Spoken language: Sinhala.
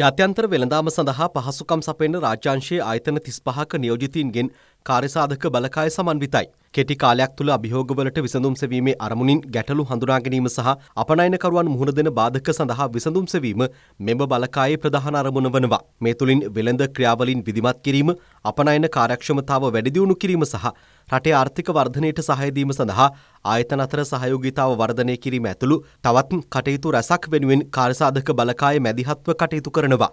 ජාත්‍යන්තර වෙළඳාම සඳහා පහසුකම් සපයන රාජ්‍යාංශයේ ආයතන 35ක නියෝජිතයින්ගෙන් කාර්යසාධක බලකාය සමන්විතයි. කෙටි කාලයක් තුළ අභියෝගවලට විසඳුම් සෙවීමේ අරමුණින් ගැටලු හඳුනා ගැනීම සහ අපනයනකරුවන් මුහුණ දෙන බාධක සඳහා විසඳුම් සෙවීම මෙම බලකායේ ප්‍රධාන අරමුණ වනවා. මේ තුළින් වෙළඳ ක්‍රියාවලින් විධිමත් කිරීම, අපනයන කාර්යක්ෂමතාව වැඩි දියුණු කිරීම සහ රටේ ආර්ථික වර්ධනයට සහය දීම සඳහා ආයතන අතර සහයෝගීතාව වර්ධනය කිරීම ඇතුළු තවත් කටයුතු රැසක් වෙනුවෙන් කාර්යසාධක බලකායේ මැදිහත්ව කටයුතු කරනවා.